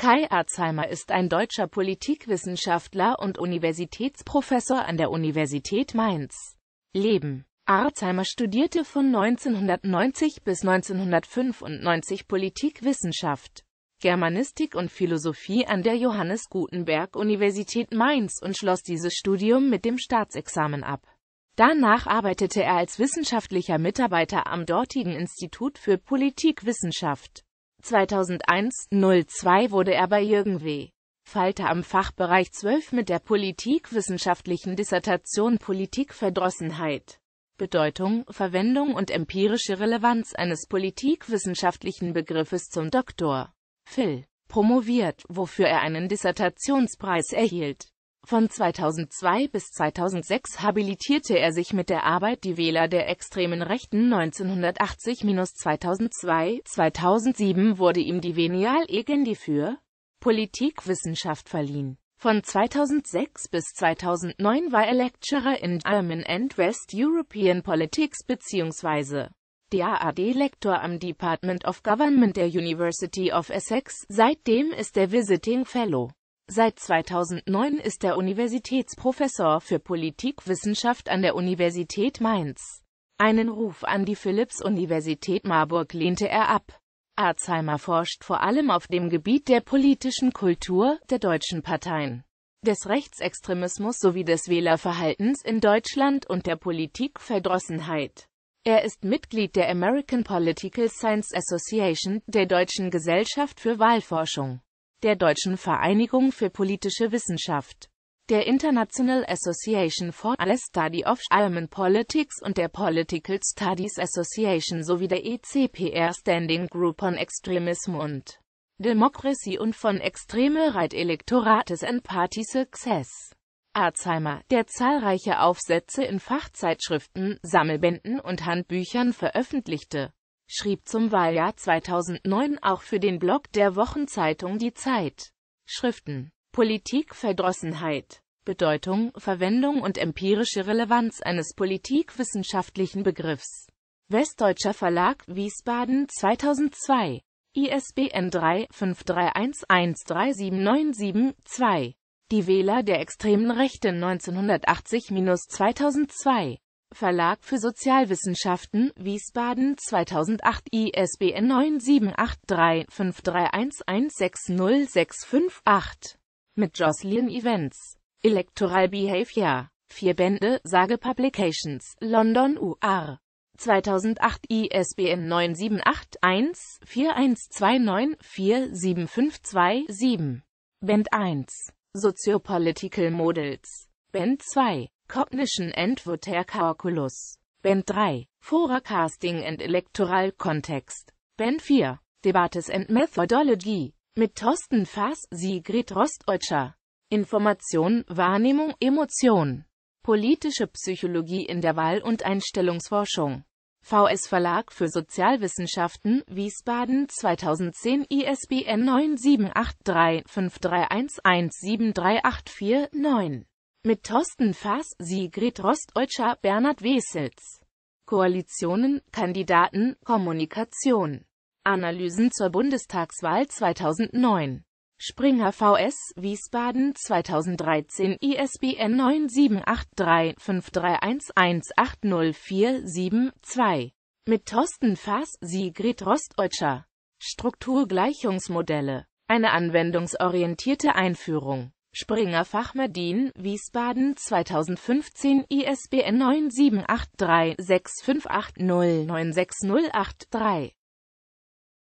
Kai Arzheimer ist ein deutscher Politikwissenschaftler und Universitätsprofessor an der Universität Mainz. Leben Arzheimer studierte von 1990 bis 1995 Politikwissenschaft, Germanistik und Philosophie an der Johannes Gutenberg Universität Mainz und schloss dieses Studium mit dem Staatsexamen ab. Danach arbeitete er als wissenschaftlicher Mitarbeiter am dortigen Institut für Politikwissenschaft. 2001-02 wurde er bei Jürgen W. Falter am Fachbereich 12 mit der politikwissenschaftlichen Dissertation Politikverdrossenheit. Bedeutung, Verwendung und empirische Relevanz eines politikwissenschaftlichen Begriffes zum Dr. Phil promoviert, wofür er einen Dissertationspreis erhielt von 2002 bis 2006 habilitierte er sich mit der Arbeit Die Wähler der extremen Rechten 1980-2002. 2007 wurde ihm die Venial Egendi für Politikwissenschaft verliehen. Von 2006 bis 2009 war er Lecturer in German and West European Politics bzw. DAAD-Lektor am Department of Government der University of Essex. Seitdem ist er Visiting Fellow. Seit 2009 ist er Universitätsprofessor für Politikwissenschaft an der Universität Mainz. Einen Ruf an die Philipps-Universität Marburg lehnte er ab. Arzheimer forscht vor allem auf dem Gebiet der politischen Kultur, der deutschen Parteien, des Rechtsextremismus sowie des Wählerverhaltens in Deutschland und der Politikverdrossenheit. Er ist Mitglied der American Political Science Association, der Deutschen Gesellschaft für Wahlforschung der Deutschen Vereinigung für politische Wissenschaft, der International Association for the Study of German Politics und der Political Studies Association sowie der ECPR Standing Group on Extremism und Democracy und von extreme Right Electorates and Party Success. Arzheimer, der zahlreiche Aufsätze in Fachzeitschriften, Sammelbänden und Handbüchern veröffentlichte schrieb zum Wahljahr 2009 auch für den Blog der Wochenzeitung Die Zeit. Schriften Politikverdrossenheit Bedeutung, Verwendung und empirische Relevanz eines politikwissenschaftlichen Begriffs. Westdeutscher Verlag, Wiesbaden 2002. ISBN 3-531-13797-2. Die Wähler der extremen Rechte 1980-2002 Verlag für Sozialwissenschaften, Wiesbaden 2008 ISBN 9783531160658. Mit Jocelyn Events. Electoral Behavior. Vier Bände, Sage Publications, London UR. 2008 ISBN 9781412947527. Band 1. Soziopolitical Models. Band 2. Cognition and Voter Calculus. Band 3. Forecasting and Electoral Context. Band 4. Debates and Methodology. Mit Thorsten Faas, Sigrid Rosteutscher. Information, Wahrnehmung, Emotion. Politische Psychologie in der Wahl- und Einstellungsforschung. VS Verlag für Sozialwissenschaften, Wiesbaden 2010 ISBN 97835311173849 mit Thorsten Faas, Sigrid Rosteutscher, Bernhard Wesels. Koalitionen, Kandidaten, Kommunikation. Analysen zur Bundestagswahl 2009. Springer VS Wiesbaden 2013 ISBN 978353118047-2. Mit Thorsten Faas, Sigrid Rosteutscher. Strukturgleichungsmodelle. Eine anwendungsorientierte Einführung. Springer Fachmedien, Wiesbaden 2015 ISBN 9783 6580 9783658096083